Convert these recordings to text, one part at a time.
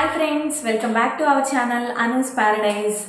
hi friends welcome back to our channel Anu's Paradise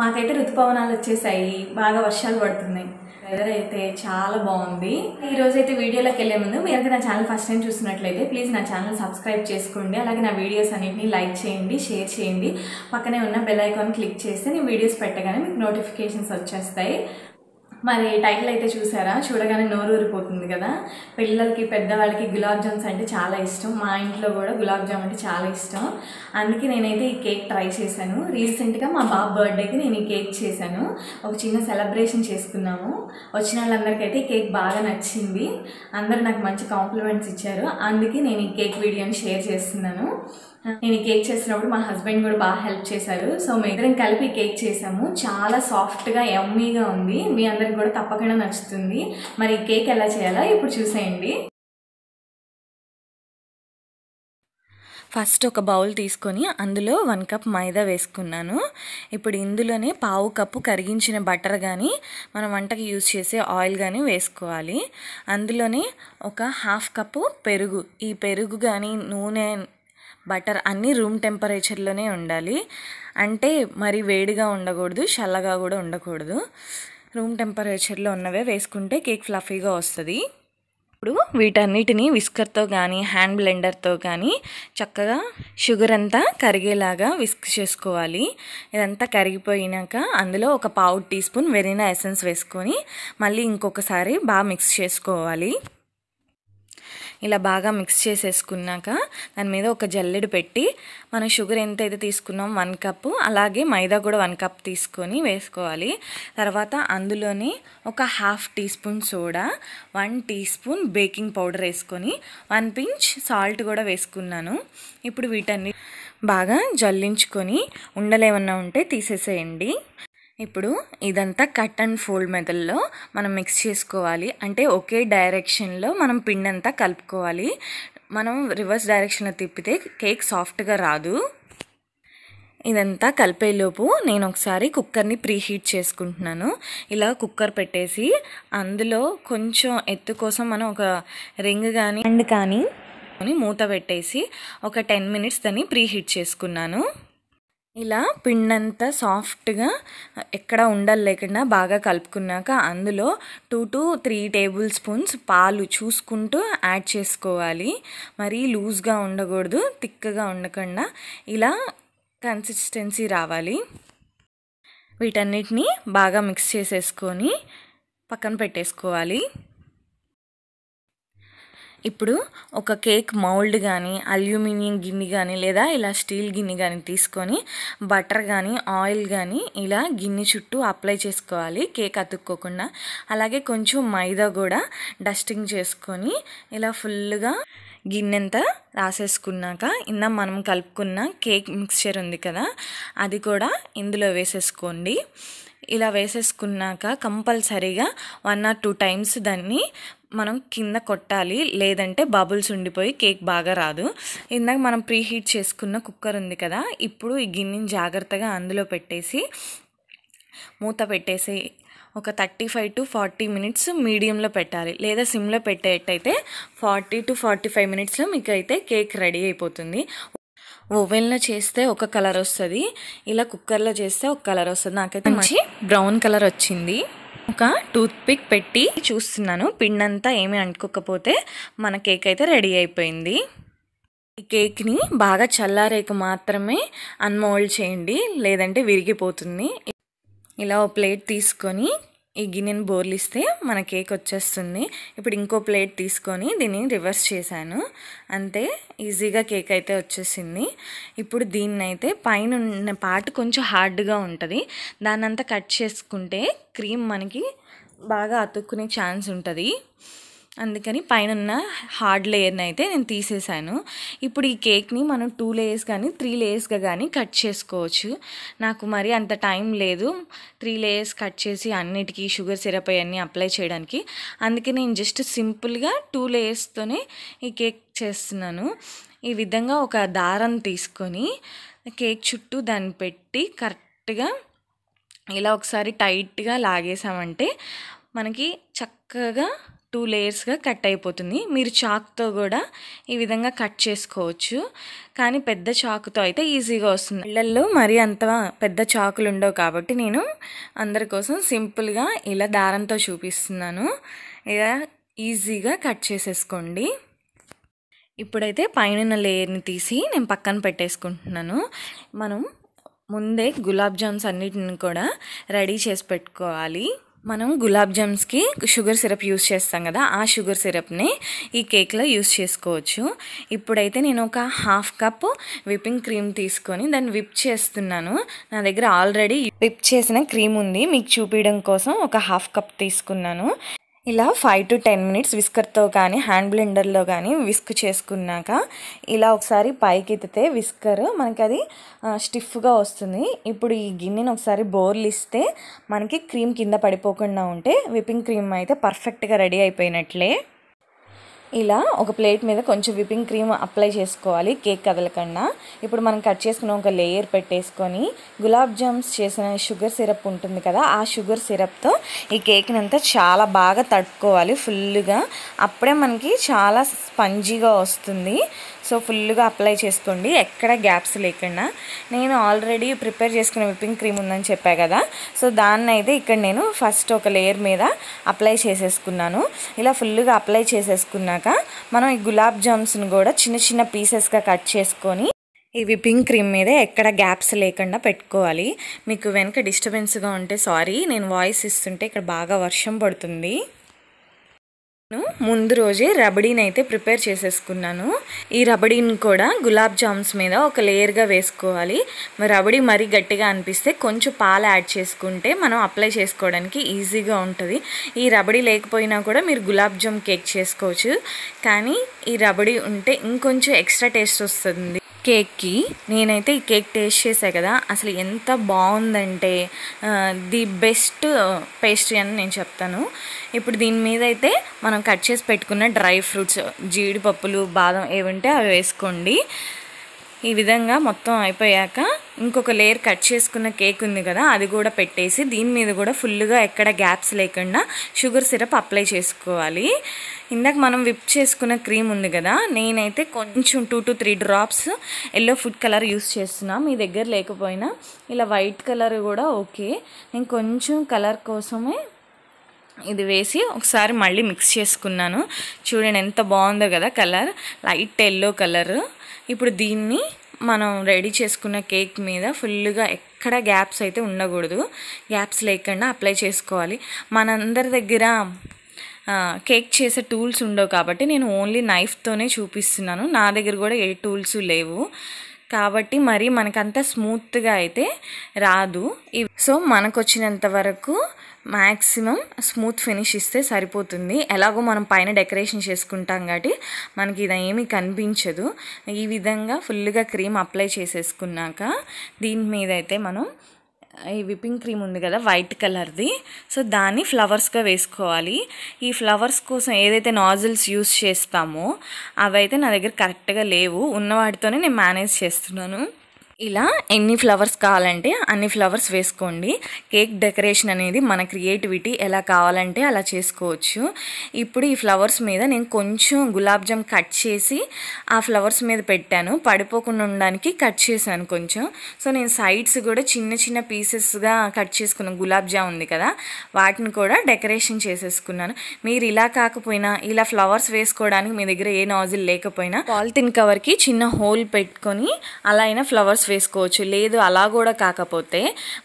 మాకైతే ఋతుపవనాలు వచ్చేసాయి బాగా వర్షాలు పడుతున్నాయి వెదర్ అయితే చాలా బాగుంది ఈరోజు అయితే వీడియోలోకి వెళ్ళే ముందు మీరు నా ఛానల్ ఫస్ట్ టైం చూసినట్లయితే ప్లీజ్ నా ఛానల్ సబ్స్క్రైబ్ చేసుకోండి అలాగే నా వీడియోస్ అన్నింటినీ లైక్ చేయండి షేర్ చేయండి పక్కనే ఉన్న బెల్ ఐకాన్ క్లిక్ చేస్తే నేను వీడియోస్ పెట్టగానే మీకు నోటిఫికేషన్స్ వచ్చేస్తాయి మరి టైటిల్ అయితే చూసారా చూడగానే నోరూరిపోతుంది కదా పిల్లలకి పెద్దవాళ్ళకి గులాబ్ జామ్స్ అంటే చాలా ఇష్టం మా ఇంట్లో కూడా గులాబ్ జామ్ అంటే చాలా ఇష్టం అందుకే నేనైతే ఈ కేక్ ట్రై చేశాను రీసెంట్గా మా బాబు బర్త్డేకి నేను ఈ కేక్ చేశాను ఒక చిన్న సెలబ్రేషన్ చేసుకున్నాము వచ్చిన వాళ్ళందరికైతే ఈ కేక్ బాగా నచ్చింది అందరూ నాకు మంచి కాంప్లిమెంట్స్ ఇచ్చారు అందుకే నేను ఈ కేక్ వీడియోని షేర్ చేస్తున్నాను నేను కేక్ చేసినప్పుడు మా హస్బెండ్ కూడా బాగా హెల్ప్ చేశారు సో ఇద్దరం కలిపి కేక్ చేసాము చాలా సాఫ్ట్గా ఎమ్మీగా ఉంది మీ అందరికి కూడా తప్పకుండా నచ్చుతుంది మరి కేక్ ఎలా చేయాలో ఇప్పుడు చూసేయండి ఫస్ట్ ఒక బౌల్ తీసుకొని అందులో వన్ కప్ మైదా వేసుకున్నాను ఇప్పుడు ఇందులోనే పావు కప్పు కరిగించిన బటర్ కానీ మనం వంటకి యూజ్ చేసే ఆయిల్ కానీ వేసుకోవాలి అందులోనే ఒక హాఫ్ కప్పు పెరుగు ఈ పెరుగు కానీ నూనె బటర్ అన్నీ రూమ్ టెంపరేచర్లోనే ఉండాలి అంటే మరి వేడిగా ఉండకూడదు చల్లగా కూడా ఉండకూడదు రూమ్ టెంపరేచర్లో ఉన్నవే వేసుకుంటే కేక్ ఫ్లఫీగా వస్తుంది ఇప్పుడు వీటన్నిటిని విస్కర్తో కానీ హ్యాండ్ బ్లెండర్తో కానీ చక్కగా షుగర్ అంతా కరిగేలాగా విస్క్ చేసుకోవాలి ఇదంతా కరిగిపోయినాక అందులో ఒక పావు టీ స్పూన్ వెనిలా ఎసెన్స్ వేసుకొని మళ్ళీ ఇంకొకసారి బాగా మిక్స్ చేసుకోవాలి ఇలా బాగా మిక్స్ చేసేసుకున్నాక దాని మీద ఒక జల్లెడు పెట్టి మనం షుగర్ ఎంత అయితే తీసుకున్నాం వన్ కప్పు అలాగే మైదా కూడా వన్ కప్ తీసుకొని వేసుకోవాలి తర్వాత అందులోనే ఒక half teaspoon soda one teaspoon baking powder వేసుకొని వన్ పించ్ సాల్ట్ కూడా వేసుకున్నాను ఇప్పుడు వీటన్ని బాగా జల్లించుకొని ఉండలేమన్నా ఉంటే తీసేసేయండి ఇప్పుడు ఇదంతా కట్ అండ్ ఫోల్డ్ మెథడ్లో మనం మిక్స్ చేసుకోవాలి అంటే ఒకే డైరెక్షన్లో మనం పిండి అంతా కలుపుకోవాలి మనం రివర్స్ డైరెక్షన్లో తిప్పితే కేక్ సాఫ్ట్గా రాదు ఇదంతా కలిపేలోపు నేను ఒకసారి కుక్కర్ని ప్రీహీట్ చేసుకుంటున్నాను ఇలా కుక్కర్ పెట్టేసి అందులో కొంచెం ఎత్తు కోసం మనం ఒక రింగ్ కానీ అండ్ కానీ మూత పెట్టేసి ఒక టెన్ మినిట్స్ దాన్ని ప్రీహీట్ చేసుకున్నాను ఇలా పిండంతా సాఫ్ట్గా ఎక్కడ ఉండాలి లేకుండా బాగా కలుపుకున్నాక అందులో two to three tablespoons పాలు చూసుకుంటూ యాడ్ చేసుకోవాలి మరీ లూజ్గా ఉండకూడదు తిక్కగా ఉండకుండా ఇలా కన్సిస్టెన్సీ రావాలి వీటన్నిటిని బాగా మిక్స్ చేసేసుకొని పక్కన పెట్టేసుకోవాలి ఇప్పుడు ఒక కేక్ మౌల్డ్ కానీ అల్యూమినియం గిన్నె కానీ లేదా ఇలా స్టీల్ గిన్నె కానీ తీసుకొని బటర్ కానీ ఆయిల్ కానీ ఇలా గిన్నె చుట్టూ అప్లై చేసుకోవాలి కేక్ అతుక్కోకుండా అలాగే కొంచెం మైదా కూడా డస్టింగ్ చేసుకొని ఇలా ఫుల్గా గిన్నెంతా రాసేసుకున్నాక ఇందా మనం కలుపుకున్న కేక్ మిక్స్చర్ ఉంది కదా అది కూడా ఇందులో వేసేసుకోండి ఇలా వేసేసుకున్నాక కంపల్సరీగా వన్ ఆర్ టూ టైమ్స్ దాన్ని మనం కింద కొట్టాలి లేదంటే బబుల్స్ ఉండిపోయి కేక్ బాగా రాదు ఇందాక మనం ప్రీ హీట్ చేసుకున్న కుక్కర్ ఉంది కదా ఇప్పుడు ఈ గిన్నెని జాగ్రత్తగా అందులో పెట్టేసి మూత పెట్టేసి ఒక thirty five to forty minutes మీడియంలో పెట్టాలి లేదా సిమ్లో పెట్టేటైతే ఫార్టీ టు ఫార్టీ ఫైవ్ మినిట్స్లో మీకు అయితే కేక్ రెడీ అయిపోతుంది ఓవెన్లో చేస్తే ఒక కలర్ వస్తుంది ఇలా కుక్కర్లో చేస్తే ఒక కలర్ వస్తుంది నాకైతే మంచి బ్రౌన్ కలర్ వచ్చింది ఒక టూత్ పిక్ పెట్టి చూస్తున్నాను పిండంతా ఏమీ అంటుకోకపోతే మన కేక్ అయితే రెడీ అయిపోయింది ఈ కేక్ని బాగా చల్లారేక మాత్రమే అన్మోల్డ్ చేయండి లేదంటే విరిగిపోతుంది ఇలా ఓ ప్లేట్ తీసుకొని ఈ గిన్నెను బోర్లిస్తే మన కేక్ వచ్చేస్తుంది ఇప్పుడు ఇంకో ప్లేట్ తీసుకొని దీన్ని రివర్స్ చేశాను అంతే ఈజీగా కేక్ అయితే వచ్చేసింది ఇప్పుడు దీన్ని అయితే పైన ఉన్న పార్ట్ కొంచెం హార్డ్గా ఉంటుంది దాన్నంతా కట్ చేసుకుంటే క్రీమ్ మనకి బాగా అతుక్కునే ఛాన్స్ ఉంటుంది అందుకని పైన ఉన్న హార్డ్ లేయర్ని అయితే నేను తీసేసాను ఇప్పుడు ఈ కేక్ని మనం టూ లేయర్స్ కానీ త్రీ లేయర్స్గా కానీ కట్ చేసుకోవచ్చు నాకు మరి అంత టైం లేదు త్రీ లేయర్స్ కట్ చేసి అన్నిటికీ షుగర్ సిరప్ అవన్నీ అప్లై చేయడానికి అందుకే నేను జస్ట్ సింపుల్గా టూ లేయర్స్తోనే ఈ కేక్ చేస్తున్నాను ఈ విధంగా ఒక దారం తీసుకొని కేక్ చుట్టూ దాన్ని పెట్టి కరెక్ట్గా ఇలా ఒకసారి టైట్గా లాగేసామంటే మనకి చక్కగా టూ లేయర్స్గా కట్ అయిపోతుంది మీరు చాక్తో కూడా ఈ విధంగా కట్ చేసుకోవచ్చు కానీ పెద్ద చాకుతో అయితే ఈజీగా వస్తుంది ఇళ్ళల్లో మరీ అంత పెద్ద చాకులు ఉండవు కాబట్టి నేను అందరి కోసం సింపుల్గా ఇలా దారంతో చూపిస్తున్నాను ఇలా ఈజీగా కట్ చేసేసుకోండి ఇప్పుడైతే పైన లేయర్ని తీసి నేను పక్కన పెట్టేసుకుంటున్నాను మనం ముందే గులాబ్ జామ్స్ అన్నిటిని కూడా రెడీ చేసి పెట్టుకోవాలి మనం గులాబ్ జామ్స్కి షుగర్ సిరప్ యూస్ చేస్తాం కదా ఆ షుగర్ సిరప్ని ఈ కేక్లో యూస్ చేసుకోవచ్చు ఇప్పుడైతే నేను ఒక హాఫ్ కప్ విప్పింగ్ క్రీమ్ తీసుకొని దాన్ని విప్ చేస్తున్నాను నా దగ్గర ఆల్రెడీ విప్ చేసిన క్రీమ్ ఉంది మీకు చూపించడం కోసం ఒక హాఫ్ కప్ తీసుకున్నాను ఇలా ఫైవ్ టు టెన్ మినిట్స్ విస్కర్తో కానీ హ్యాండ్ బ్లెండర్లో కానీ విస్క్ చేసుకున్నాక ఇలా ఒకసారి పైకి ఎత్తితే విస్కర్ మనకి అది స్టిఫ్గా వస్తుంది ఇప్పుడు ఈ గిన్నెని ఒకసారి బోర్లు ఇస్తే మనకి క్రీమ్ కింద పడిపోకుండా ఉంటే విప్పింగ్ క్రీమ్ అయితే పర్ఫెక్ట్గా రెడీ అయిపోయినట్లే ఇలా ఒక ప్లేట్ మీద కొంచెం విప్పింగ్ క్రీమ్ అప్లై చేసుకోవాలి కేక్ కదలకుండా ఇప్పుడు మనం కట్ చేసుకున్న ఒక లేయర్ పెట్టేసుకొని గులాబ్ జామ్స్ చేసిన షుగర్ సిరప్ ఉంటుంది కదా ఆ షుగర్ సిరప్తో ఈ కేక్ని అంతా చాలా బాగా తట్టుకోవాలి ఫుల్గా అప్పుడే మనకి చాలా స్పంజీగా వస్తుంది సో ఫుల్గా అప్లై చేసుకోండి ఎక్కడ గ్యాప్స్ లేకుండా నేను ఆల్రెడీ ప్రిపేర్ చేసుకున్న విప్పింగ్ క్రీమ్ ఉందని చెప్పా కదా సో దాన్ని అయితే ఇక్కడ నేను ఫస్ట్ ఒక లేయర్ మీద అప్లై చేసేసుకున్నాను ఇలా ఫుల్గా అప్లై చేసేసుకున్నాక మనం ఈ గులాబ్ జామ్స్ని కూడా చిన్న చిన్న పీసెస్గా కట్ చేసుకొని ఈ విప్పింగ్ క్రీమ్ మీద ఎక్కడ గ్యాప్స్ లేకుండా పెట్టుకోవాలి మీకు వెనక డిస్టర్బెన్స్గా ఉంటే సారీ నేను వాయిస్ ఇస్తుంటే ఇక్కడ బాగా వర్షం పడుతుంది ముందు రోజే రబడీని అయితే ప్రిపేర్ చేసేసుకున్నాను ఈ రబడీని కూడా గులాబ్ జామ్స్ మీద ఒక లేయర్గా వేసుకోవాలి రబడీ మరీ గట్టిగా అనిపిస్తే కొంచెం పాలు యాడ్ చేసుకుంటే మనం అప్లై చేసుకోవడానికి ఈజీగా ఉంటుంది ఈ రబడీ లేకపోయినా కూడా మీరు గులాబ్ జామ్ కేక్ చేసుకోవచ్చు కానీ ఈ రబడీ ఉంటే ఇంకొంచెం ఎక్స్ట్రా టేస్ట్ వస్తుంది కేక్కి నేనైతే ఈ కేక్ టేస్ట్ చేశాను కదా అసలు ఎంత బాగుందంటే ది బెస్ట్ పేస్ట్రీ అని నేను చెప్తాను ఇప్పుడు దీని మీద అయితే మనం కట్ చేసి పెట్టుకున్న డ్రై ఫ్రూట్స్ జీడిపప్పులు బాదం ఏవి ఉంటే అవి వేసుకోండి ఈ విధంగా మొత్తం అయిపోయాక ఇంకొక లేయర్ కట్ చేసుకున్న కేక్ ఉంది కదా అది కూడా పెట్టేసి దీని మీద కూడా ఫుల్గా ఎక్కడ గ్యాప్స్ లేకుండా షుగర్ సిరప్ అప్లై చేసుకోవాలి ఇందాక మనం విప్ చేసుకున్న క్రీమ్ ఉంది కదా నేనైతే కొంచెం two to three drops yellow food colour use చేస్తున్నా మీ దగ్గర లేకపోయినా ఇలా వైట్ కలర్ కూడా ఓకే నేను కొంచెం కలర్ కోసమే ఇది వేసి ఒకసారి మళ్ళీ మిక్స్ చేసుకున్నాను చూడండి ఎంత బాగుందో కదా కలర్ లైట్ ఎల్లో కలర్ ఇప్పుడు దీన్ని మనం రెడీ చేసుకున్న కేక్ మీద ఫుల్గా ఎక్కడ గ్యాప్స్ అయితే ఉండకూడదు గ్యాప్స్ లేకుండా అప్లై చేసుకోవాలి మనందరి దగ్గర కేక్ చేసే టూల్స్ ఉండవు కాబట్టి నేను ఓన్లీ నైఫ్తోనే చూపిస్తున్నాను నా దగ్గర కూడా ఏ టూల్స్ లేవు కాబట్టి మరి మనకంత స్మూత్గా అయితే రాదు సో మనకు వచ్చినంత వరకు మ్యాక్సిమం స్మూత్ ఫినిష్ ఇస్తే సరిపోతుంది ఎలాగో మనం పైన డెకరేషన్ చేసుకుంటాం కాబట్టి మనకి ఇదేమీ కనిపించదు ఈ విధంగా ఫుల్గా క్రీమ్ అప్లై చేసేసుకున్నాక దీని మీద అయితే మనం ఈ విప్పింగ్ క్రీమ్ ఉంది కదా వైట్ కలర్ది సో దాన్ని ఫ్లవర్స్గా వేసుకోవాలి ఈ ఫ్లవర్స్ కోసం ఏదైతే నాజిల్స్ యూస్ చేస్తామో అవైతే నా దగ్గర కరెక్ట్గా లేవు ఉన్నవాటితోనే నేను మేనేజ్ చేస్తున్నాను ఇలా ఎన్ని ఫ్లవర్స్ కావాలంటే అన్ని ఫ్లవర్స్ వేసుకోండి కేక్ డెకరేషన్ అనేది మన క్రియేటివిటీ ఎలా కావాలంటే అలా చేసుకోవచ్చు ఇప్పుడు ఈ ఫ్లవర్స్ మీద నేను కొంచెం గులాబ్ జామ్ కట్ చేసి ఆ ఫ్లవర్స్ మీద పెట్టాను పడిపోకుండా ఉండడానికి కట్ చేశాను కొంచెం సో నేను సైడ్స్ కూడా చిన్న చిన్న పీసెస్గా కట్ చేసుకున్నాను గులాబ్ జామ్ ఉంది కదా వాటిని కూడా డెకరేషన్ చేసేసుకున్నాను మీరు ఇలా కాకపోయినా ఇలా ఫ్లవర్స్ వేసుకోవడానికి మీ దగ్గర ఏ నాజిల్ లేకపోయినా పాలిథిన్ కవర్కి చిన్న హోల్ పెట్టుకొని అలా అయినా ఫ్లవర్స్ వేసుకోవచ్చు లేదు అలా కూడా కాకపోతే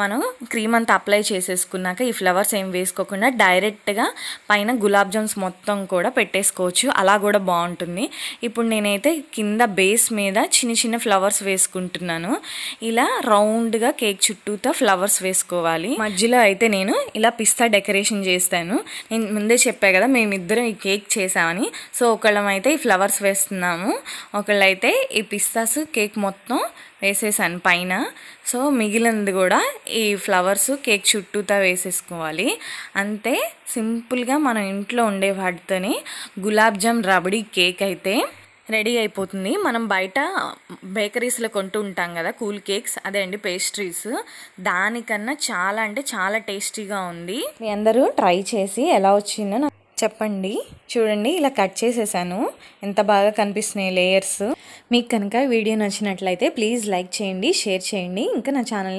మనం క్రీమ్ అంతా అప్లై చేసేసుకున్నాక ఈ ఫ్లవర్స్ ఏం వేసుకోకుండా డైరెక్ట్గా పైన గులాబ్ జామ్స్ మొత్తం కూడా పెట్టేసుకోవచ్చు అలా కూడా బాగుంటుంది ఇప్పుడు నేనైతే కింద బేస్ మీద చిన్న చిన్న ఫ్లవర్స్ వేసుకుంటున్నాను ఇలా రౌండ్గా కేక్ చుట్టూతో ఫ్లవర్స్ వేసుకోవాలి మధ్యలో అయితే నేను ఇలా పిస్తా డెకరేషన్ చేస్తాను నేను ముందే చెప్పా కదా మేమిద్దరం ఈ కేక్ చేసామని సో ఒకళ్ళమైతే ఈ ఫ్లవర్స్ వేస్తున్నాము ఒకళ్ళైతే ఈ పిస్తాస్ కేక్ మొత్తం వేసేసాను పైన సో మిగిలినది కూడా ఈ ఫ్లవర్స్ కేక్ చుట్టూతా వేసేసుకోవాలి అంతే సింపుల్గా మనం ఇంట్లో ఉండే వాటితోనే గులాబ్ జామ్ రబడీ కేక్ అయితే రెడీ అయిపోతుంది మనం బయట బేకరీస్లో కొంటూ ఉంటాం కదా కూల్ కేక్స్ అదే అండి పేస్ట్రీస్ దానికన్నా చాలా అంటే చాలా టేస్టీగా ఉంది మీ అందరూ ట్రై చేసి ఎలా వచ్చిందో చెప్పండి చూడండి ఇలా కట్ చేసేసాను ఎంత బాగా కనిపిస్తున్నాయి లేయర్స్ మీకు కనుక వీడియో నచ్చినట్లయితే ప్లీజ్ లైక్ చేయండి షేర్ చేయండి ఇంకా నా ఛానల్ని